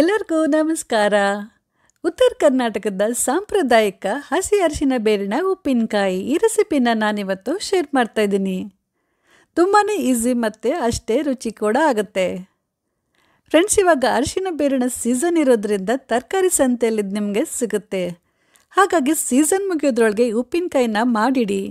ಎಲ್ಲರಿಗೂ ನಮಸ್ಕಾರ ಉತ್ತರ ಕರ್ನಾಟಕದ ಸಾಂಪ್ರದಾಯಿಕ ಹಸಿ ಅರಿಶಿನ ಬೇರಿನ ಉಪ್ಪಿನಕಾಯಿ ಈ ರೆಸಿಪಿನ ನಾನಿವತ್ತು ಶೇರ್ ಮಾಡ್ತಾ ಇದ್ದೀನಿ ತುಂಬಾ ಈಸಿ ಮತ್ತು ಅಷ್ಟೇ ರುಚಿ ಕೂಡ ಆಗುತ್ತೆ ಫ್ರೆಂಡ್ಸ್ ಇವಾಗ ಅರಿಶಿನ ಬೇರಿನ ಸೀಸನ್ ಇರೋದ್ರಿಂದ ತರಕಾರಿ ಸಂತೆಯಲ್ಲಿ ನಿಮಗೆ ಸಿಗುತ್ತೆ ಹಾಗಾಗಿ ಸೀಸನ್ ಮುಗಿಯೋದ್ರೊಳಗೆ ಉಪ್ಪಿನಕಾಯಿನ ಮಾಡಿಡಿ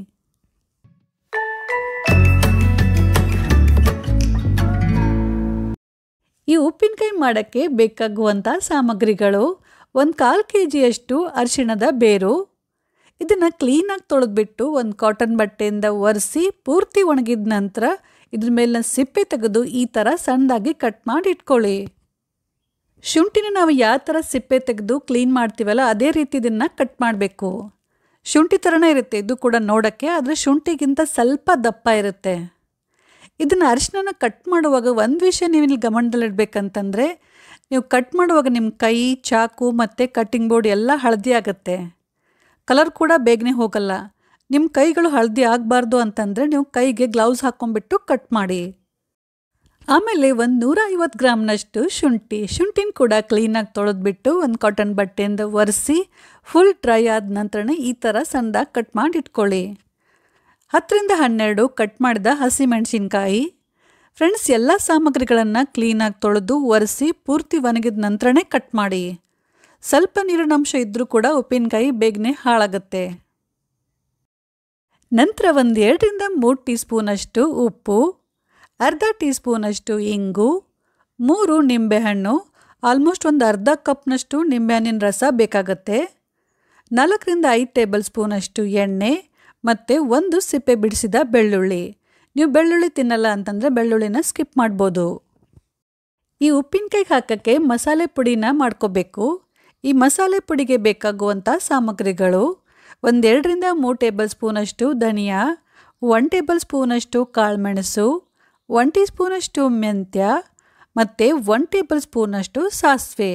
ಮಾಡೋಕ್ಕೆ ಬೇಕಾಗುವಂಥ ಸಾಮಗ್ರಿಗಳು ಒಂದು ಕಾಲು ಕೆ ಜಿಯಷ್ಟು ಅರಿಶಿಣದ ಬೇರು ಇದನ್ನು ಕ್ಲೀನಾಗಿ ತೊಳೆದ್ಬಿಟ್ಟು ಒಂದು ಕಾಟನ್ ಬಟ್ಟೆಯಿಂದ ಒರೆಸಿ ಪೂರ್ತಿ ಒಣಗಿದ ನಂತರ ಇದ್ರ ಮೇಲಿನ ಸಿಪ್ಪೆ ತೆಗೆದು ಈ ಥರ ಸಣ್ಣದಾಗಿ ಕಟ್ ಮಾಡಿ ಇಟ್ಕೊಳ್ಳಿ ಶುಂಠಿನ ನಾವು ಯಾವ ಥರ ಸಿಪ್ಪೆ ತೆಗೆದು ಕ್ಲೀನ್ ಮಾಡ್ತೀವಲ್ಲ ಅದೇ ರೀತಿ ಇದನ್ನು ಕಟ್ ಮಾಡಬೇಕು ಶುಂಠಿ ಥರನೇ ಇರುತ್ತೆ ಇದು ಕೂಡ ನೋಡೋಕ್ಕೆ ಆದರೆ ಶುಂಠಿಗಿಂತ ಸ್ವಲ್ಪ ದಪ್ಪ ಇರುತ್ತೆ ಇದನ್ನು ಅರಿಶಿನ ಕಟ್ ಮಾಡುವಾಗ ಒಂದು ವಿಷಯ ನೀವು ಇಲ್ಲಿ ಗಮನದಲ್ಲಿಡಬೇಕಂತಂದರೆ ನೀವು ಕಟ್ ಮಾಡುವಾಗ ನಿಮ್ಮ ಕೈ ಚಾಕು ಮತ್ತು ಕಟ್ಟಿಂಗ್ ಬೋರ್ಡ್ ಎಲ್ಲ ಹಳದಿ ಆಗುತ್ತೆ ಕಲರ್ ಕೂಡ ಬೇಗನೆ ಹೋಗಲ್ಲ ನಿಮ್ಮ ಕೈಗಳು ಹಳದಿ ಆಗಬಾರ್ದು ಅಂತಂದರೆ ನೀವು ಕೈಗೆ ಗ್ಲೌಸ್ ಹಾಕ್ಕೊಂಬಿಟ್ಟು ಕಟ್ ಮಾಡಿ ಆಮೇಲೆ ಒಂದು ನೂರ ಐವತ್ತು ಗ್ರಾಮ್ನಷ್ಟು ಶುಂಠಿ ಶುಂಠಿನ ಕೂಡ ಕ್ಲೀನಾಗಿ ತೊಳೆದ್ಬಿಟ್ಟು ಒಂದು ಕಾಟನ್ ಬಟ್ಟೆಯಿಂದ ಒರೆಸಿ ಫುಲ್ ಡ್ರೈ ಆದ ನಂತರನೇ ಈ ಥರ ಸಣ್ಣದಾಗಿ ಕಟ್ ಮಾಡಿ ಇಟ್ಕೊಳ್ಳಿ ಹತ್ತರಿಂದ ಹನ್ನೆರಡು ಕಟ್ ಮಾಡಿದ ಹಸಿಮೆಣಸಿನಕಾಯಿ ಫ್ರೆಂಡ್ಸ್ ಎಲ್ಲ ಸಾಮಗ್ರಿಗಳನ್ನು ಕ್ಲೀನಾಗಿ ತೊಳೆದು ಒರೆಸಿ ಪೂರ್ತಿ ಒಣಗಿದ ನಂತರನೇ ಕಟ್ ಮಾಡಿ ಸ್ವಲ್ಪ ಅಂಶ ಇದ್ದರೂ ಕೂಡ ಉಪ್ಪಿನಕಾಯಿ ಬೇಗನೆ ಹಾಳಾಗುತ್ತೆ ನಂತರ ಒಂದು ಎರಡರಿಂದ ಮೂರು ಟೀ ಸ್ಪೂನಷ್ಟು ಉಪ್ಪು ಅರ್ಧ ಟೀ ಸ್ಪೂನಷ್ಟು ಇಂಗು ಮೂರು ನಿಂಬೆಹಣ್ಣು ಆಲ್ಮೋಸ್ಟ್ ಒಂದು ಅರ್ಧ ಕಪ್ನಷ್ಟು ನಿಂಬೆಹಣ್ಣಿನ ರಸ ಬೇಕಾಗತ್ತೆ ನಾಲ್ಕರಿಂದ ಐದು ಟೇಬಲ್ ಸ್ಪೂನಷ್ಟು ಎಣ್ಣೆ ಮತ್ತು ಒಂದು ಸಿಪ್ಪೆ ಬಿಡಿಸಿದ ಬೆಳ್ಳುಳ್ಳಿ ನೀವು ಬೆಳ್ಳುಳ್ಳಿ ತಿನ್ನಲ್ಲ ಅಂತಂದರೆ ಬೆಳ್ಳುಳ್ಳಿನ ಸ್ಕಿಪ್ ಮಾಡ್ಬೋದು ಈ ಉಪ್ಪಿನಕಾಯಿ ಹಾಕೋಕ್ಕೆ ಮಸಾಲೆ ಪುಡಿನ ಮಾಡ್ಕೋಬೇಕು ಈ ಮಸಾಲೆ ಪುಡಿಗೆ ಬೇಕಾಗುವಂಥ ಸಾಮಗ್ರಿಗಳು ಒಂದೆರಡರಿಂದ ಮೂರು ಟೇಬಲ್ ಸ್ಪೂನಷ್ಟು ಧನಿಯಾ ಒನ್ ಟೇಬಲ್ ಸ್ಪೂನಷ್ಟು ಕಾಳುಮೆಣಸು ಒನ್ ಟೀ ಸ್ಪೂನಷ್ಟು ಮೆಂತ್ಯ ಮತ್ತು ಒನ್ ಟೇಬಲ್ ಸ್ಪೂನಷ್ಟು ಸಾಸಿವೆ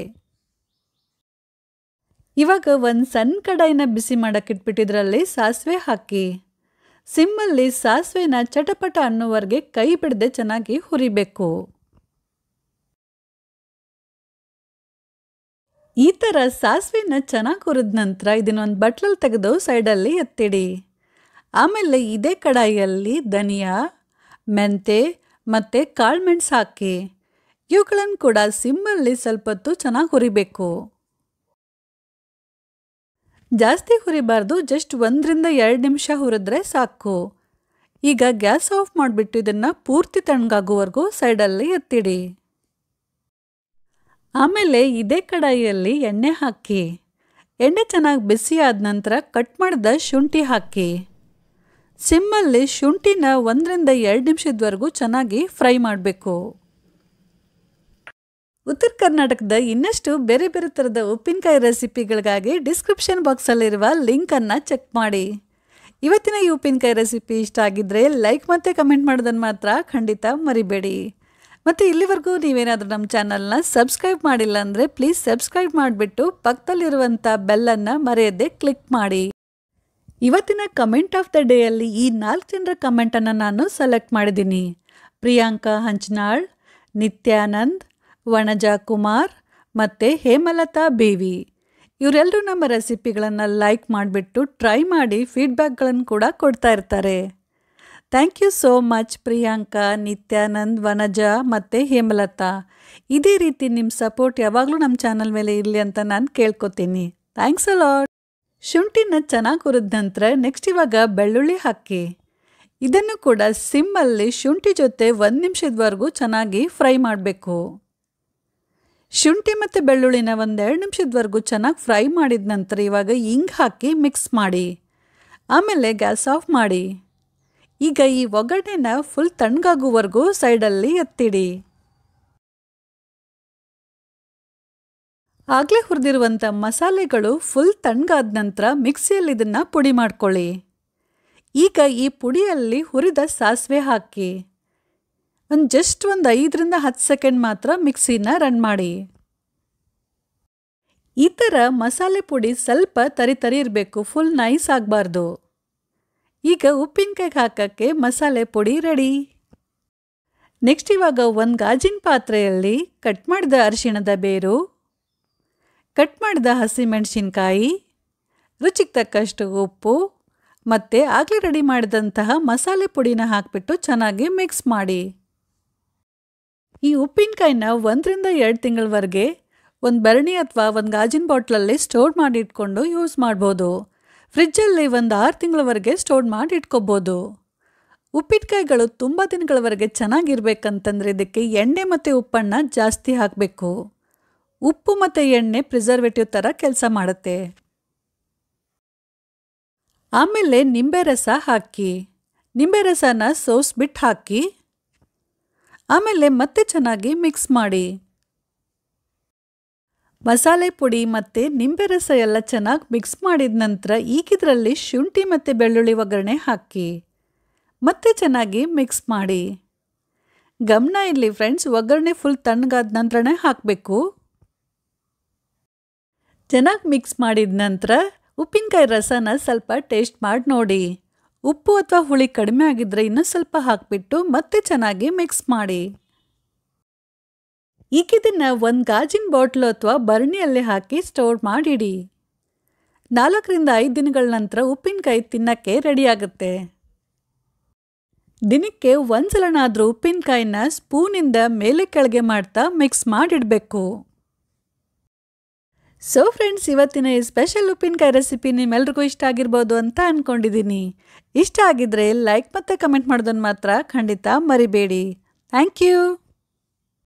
ಇವಾಗ ಒಂದು ಸಣ್ಣ ಕಡಾಯಿನ ಬಿಸಿ ಮಾಡಕ್ಕೆ ಇಟ್ಬಿಟ್ಟಿದ್ರಲ್ಲಿ ಸಾಸಿವೆ ಹಾಕಿ ಸಿಮ್ಮಲ್ಲಿ ಸಾಸಿವೆನ ಚಟಪಟ ಅನ್ನೋವರೆಗೆ ಕೈ ಬಿಡದೆ ಚೆನ್ನಾಗಿ ಹುರಿಬೇಕು ಈ ಥರ ಸಾಸಿವೆನ ಚೆನ್ನಾಗಿ ಹುರಿದ ನಂತರ ಇದನ್ನೊಂದು ಬಟ್ಲಲ್ಲಿ ತೆಗೆದು ಸೈಡಲ್ಲಿ ಎತ್ತಿಡಿ ಆಮೇಲೆ ಇದೇ ಕಡಾಯಿಯಲ್ಲಿ ಧನಿಯಾ ಮೆಂತೆ ಮತ್ತು ಕಾಳು ಹಾಕಿ ಇವುಗಳನ್ನು ಕೂಡ ಸಿಮ್ಮಲ್ಲಿ ಸ್ವಲ್ಪ ಹೊತ್ತು ಚೆನ್ನಾಗಿ ಹುರಿಬೇಕು ಜಾಸ್ತಿ ಹುರಿಬಾರ್ದು ಜಸ್ಟ್ ಒಂದರಿಂದ ಎರಡು ನಿಮಿಷ ಹುರಿದ್ರೆ ಸಾಕು ಈಗ ಗ್ಯಾಸ್ ಆಫ್ ಮಾಡಿಬಿಟ್ಟು ಇದನ್ನು ಪೂರ್ತಿ ತಣ್ಣಗಾಗುವವರೆಗೂ ಸೈಡಲ್ಲಿ ಎತ್ತಿಡಿ ಆಮೇಲೆ ಇದೇ ಕಡಾಯಿಯಲ್ಲಿ ಎಣ್ಣೆ ಹಾಕಿ ಎಣ್ಣೆ ಚೆನ್ನಾಗಿ ಬಿಸಿ ಆದ ನಂತರ ಕಟ್ ಮಾಡಿದ ಶುಂಠಿ ಹಾಕಿ ಸಿಮ್ಮಲ್ಲಿ ಶುಂಠಿನ ಒಂದರಿಂದ ಎರಡು ನಿಮಿಷದವರೆಗೂ ಚೆನ್ನಾಗಿ ಫ್ರೈ ಮಾಡಬೇಕು ಉತ್ತರ ಕರ್ನಾಟಕದ ಇನ್ನಷ್ಟು ಬೇರೆ ಬೇರೆ ಥರದ ಉಪ್ಪಿನಕಾಯಿ ರೆಸಿಪಿಗಳಿಗಾಗಿ ಡಿಸ್ಕ್ರಿಪ್ಷನ್ ಬಾಕ್ಸಲ್ಲಿರುವ ಲಿಂಕನ್ನು ಚೆಕ್ ಮಾಡಿ ಇವತ್ತಿನ ಈ ಉಪ್ಪಿನಕಾಯಿ ರೆಸಿಪಿ ಇಷ್ಟ ಆಗಿದ್ದರೆ ಲೈಕ್ ಮತ್ತು ಕಮೆಂಟ್ ಮಾಡೋದನ್ನು ಮಾತ್ರ ಖಂಡಿತ ಮರಿಬೇಡಿ ಮತ್ತು ಇಲ್ಲಿವರೆಗೂ ನೀವೇನಾದರೂ ನಮ್ಮ ಚಾನಲ್ನ ಸಬ್ಸ್ಕ್ರೈಬ್ ಮಾಡಿಲ್ಲ ಅಂದರೆ ಪ್ಲೀಸ್ ಸಬ್ಸ್ಕ್ರೈಬ್ ಮಾಡಿಬಿಟ್ಟು ಪಕ್ಕದಲ್ಲಿರುವಂಥ ಬೆಲ್ಲನ್ನು ಮರೆಯದೆ ಕ್ಲಿಕ್ ಮಾಡಿ ಇವತ್ತಿನ ಕಮೆಂಟ್ ಆಫ್ ದ ಡೇಯಲ್ಲಿ ಈ ನಾಲ್ಕು ಜನರ ಕಮೆಂಟನ್ನು ನಾನು ಸೆಲೆಕ್ಟ್ ಮಾಡಿದ್ದೀನಿ ಪ್ರಿಯಾಂಕಾ ಹಂಚನಾಳ್ ನಿತ್ಯಾನಂದ್ ವನಜಾ ಕುಮಾರ್ ಮತ್ತು ಹೇಮಲತಾ ಬೇವಿ ಇವರೆಲ್ಲರೂ ನಮ್ಮ ರೆಸಿಪಿಗಳನ್ನು ಲೈಕ್ ಮಾಡಿಬಿಟ್ಟು ಟ್ರೈ ಮಾಡಿ ಫೀಡ್ಬ್ಯಾಕ್ಗಳನ್ನು ಕೂಡ ಕೊಡ್ತಾ ಇರ್ತಾರೆ thank you so much Priyanka Nityanand Vanaja ಮತ್ತು ಹೇಮಲತಾ ಇದೇ ರೀತಿ ನಿಮ್ಮ ಸಪೋರ್ಟ್ ಯಾವಾಗಲೂ ನಮ್ಮ ಚಾನಲ್ ಮೇಲೆ ಇರಲಿ ಅಂತ ನಾನು ಕೇಳ್ಕೊತೀನಿ ಥ್ಯಾಂಕ್ಸ್ ಅಲಾಟ್ ಶುಂಠಿನ ಚೆನ್ನಾಗಿ ಹುರಿದ ನಂತರ ನೆಕ್ಸ್ಟ್ ಇವಾಗ ಬೆಳ್ಳುಳ್ಳಿ ಹಾಕಿ ಇದನ್ನು ಕೂಡ ಸಿಮ್ಮಲ್ಲಿ ಶುಂಠಿ ಜೊತೆ ಒಂದು ನಿಮಿಷದವರೆಗೂ ಚೆನ್ನಾಗಿ ಫ್ರೈ ಮಾಡಬೇಕು ಶುಂಠಿ ಮತ್ತು ಬೆಳ್ಳುಳ್ಳಿನ ಒಂದೆರಡು ನಿಮಿಷದವರೆಗೂ ಚೆನ್ನಾಗಿ ಫ್ರೈ ಮಾಡಿದ ನಂತರ ಇವಾಗ ಹಿಂಗೆ ಹಾಕಿ ಮಿಕ್ಸ್ ಮಾಡಿ ಆಮೇಲೆ ಗ್ಯಾಸ್ ಆಫ್ ಮಾಡಿ ಈಗ ಈ ಒಗ್ಗರಣೆನ ಫುಲ್ ತಣ್ಣಗಾಗುವವರೆಗೂ ಸೈಡಲ್ಲಿ ಎತ್ತಿಡಿ ಆಗಲೇ ಹುರಿದಿರುವಂಥ ಮಸಾಲೆಗಳು ಫುಲ್ ತಣ್ಣಗಾದ ನಂತರ ಮಿಕ್ಸಿಯಲ್ಲಿ ಇದನ್ನು ಪುಡಿ ಮಾಡ್ಕೊಳ್ಳಿ ಈಗ ಈ ಪುಡಿಯಲ್ಲಿ ಹುರಿದ ಸಾಸಿವೆ ಹಾಕಿ ಒಂದು ಜಸ್ಟ್ ಒಂದು ಐದರಿಂದ ಹತ್ತು ಸೆಕೆಂಡ್ ಮಾತ್ರ ಮಿಕ್ಸಿನ ರನ್ ಮಾಡಿ ಈ ಥರ ಮಸಾಲೆ ಪುಡಿ ಸ್ವಲ್ಪ ತರಿ ತರಿ ಇರಬೇಕು ಫುಲ್ ನೈಸ್ ಆಗಬಾರ್ದು ಈಗ ಉಪ್ಪಿನಕಾಯಿಗೆ ಹಾಕೋಕ್ಕೆ ಮಸಾಲೆ ಪುಡಿ ರೆಡಿ ನೆಕ್ಸ್ಟ್ ಇವಾಗ ಒಂದು ಗಾಜಿನ ಪಾತ್ರೆಯಲ್ಲಿ ಕಟ್ ಮಾಡಿದ ಅರಿಶಿಣದ ಬೇರು ಕಟ್ ಮಾಡಿದ ಹಸಿಮೆಣಸಿನ್ಕಾಯಿ ರುಚಿಗೆ ತಕ್ಕಷ್ಟು ಉಪ್ಪು ಮತ್ತು ಆಗಲೇ ರೆಡಿ ಮಾಡಿದಂತಹ ಮಸಾಲೆ ಪುಡಿನ ಹಾಕಿಬಿಟ್ಟು ಚೆನ್ನಾಗಿ ಮಿಕ್ಸ್ ಮಾಡಿ ಈ ಉಪ್ಪಿನಕಾಯಿನ ಒಂದರಿಂದ ಎರಡು ತಿಂಗಳವರೆಗೆ ಒಂದು ಬರಣಿ ಅಥವಾ ಒಂದು ಗಾಜಿನ ಬಾಟ್ಲಲ್ಲಿ ಸ್ಟೋರ್ ಮಾಡಿ ಇಟ್ಕೊಂಡು ಯೂಸ್ ಮಾಡ್ಬೋದು ಫ್ರಿಜ್ಜಲ್ಲಿ ಒಂದು ಆರು ತಿಂಗಳವರೆಗೆ ಸ್ಟೋರ್ ಮಾಡಿ ಇಟ್ಕೋಬೋದು ಉಪ್ಪಿನಕಾಯಿಗಳು ತುಂಬ ದಿನಗಳವರೆಗೆ ಚೆನ್ನಾಗಿರ್ಬೇಕಂತಂದರೆ ಇದಕ್ಕೆ ಎಣ್ಣೆ ಮತ್ತು ಉಪ್ಪನ್ನ ಜಾಸ್ತಿ ಹಾಕಬೇಕು ಉಪ್ಪು ಮತ್ತು ಎಣ್ಣೆ ಪ್ರಿಸರ್ವೇಟಿವ್ ಥರ ಕೆಲಸ ಮಾಡುತ್ತೆ ಆಮೇಲೆ ನಿಂಬೆ ರಸ ಹಾಕಿ ನಿಂಬೆ ರಸನ ಸೋಸ್ಬಿಟ್ಟು ಹಾಕಿ ಆಮೇಲೆ ಮತ್ತೆ ಚೆನ್ನಾಗಿ ಮಿಕ್ಸ್ ಮಾಡಿ ಮಸಾಲೆ ಪುಡಿ ಮತ್ತು ನಿಂಬೆ ರಸ ಎಲ್ಲ ಚೆನ್ನಾಗಿ ಮಿಕ್ಸ್ ಮಾಡಿದ ನಂತರ ಈಗಿದ್ರಲ್ಲಿ ಶುಂಠಿ ಮತ್ತು ಬೆಳ್ಳುಳ್ಳಿ ಒಗ್ಗರಣೆ ಹಾಕಿ ಮತ್ತೆ ಚೆನ್ನಾಗಿ ಮಿಕ್ಸ್ ಮಾಡಿ ಗಮನ ಇಲ್ಲಿ ಫ್ರೆಂಡ್ಸ್ ಒಗ್ಗರಣೆ ಫುಲ್ ತಣ್ಣಗಾದ ನಂತರನೇ ಹಾಕಬೇಕು ಚೆನ್ನಾಗಿ ಮಿಕ್ಸ್ ಮಾಡಿದ ನಂತರ ಉಪ್ಪಿನಕಾಯಿ ರಸನ ಸ್ವಲ್ಪ ಟೇಸ್ಟ್ ಮಾಡಿ ನೋಡಿ ಉಪ್ಪು ಅಥವಾ ಹುಳಿ ಕಡಿಮೆ ಆಗಿದ್ರೆ ಇನ್ನೂ ಸ್ವಲ್ಪ ಹಾಕಿಬಿಟ್ಟು ಮತ್ತೆ ಚೆನ್ನಾಗಿ ಮಿಕ್ಸ್ ಮಾಡಿ ಈಗಿದನ್ನು ಒಂದು ಗಾಜಿನ ಬಾಟ್ಲು ಅಥವಾ ಬರ್ಣಿಯಲ್ಲಿ ಹಾಕಿ ಸ್ಟೋರ್ ಮಾಡಿಡಿ ನಾಲ್ಕರಿಂದ ಐದು ದಿನಗಳ ನಂತರ ಉಪ್ಪಿನಕಾಯಿ ತಿನ್ನೋಕ್ಕೆ ರೆಡಿಯಾಗುತ್ತೆ ದಿನಕ್ಕೆ ಒಂದ್ಸಲನಾದರೂ ಉಪ್ಪಿನಕಾಯಿನ ಸ್ಪೂನಿಂದ ಮೇಲೆ ಕೆಳಗೆ ಮಾಡ್ತಾ ಮಿಕ್ಸ್ ಮಾಡಿಡಬೇಕು ಸೊ ಫ್ರೆಂಡ್ಸ್ ಇವತ್ತಿನ ಈ ಸ್ಪೆಷಲ್ ಉಪ್ಪಿನಕಾಯಿ ರೆಸಿಪಿ ನಿಮ್ಮೆಲ್ರಿಗೂ ಇಷ್ಟ ಆಗಿರ್ಬೋದು ಅಂತ ಅಂದ್ಕೊಂಡಿದ್ದೀನಿ ಇಷ್ಟ ಆಗಿದ್ರೆ ಲೈಕ್ ಮತ್ತು ಕಮೆಂಟ್ ಮಾಡೋದನ್ನು ಮಾತ್ರ ಖಂಡಿತ ಮರಿಬೇಡಿ ಥ್ಯಾಂಕ್ ಯು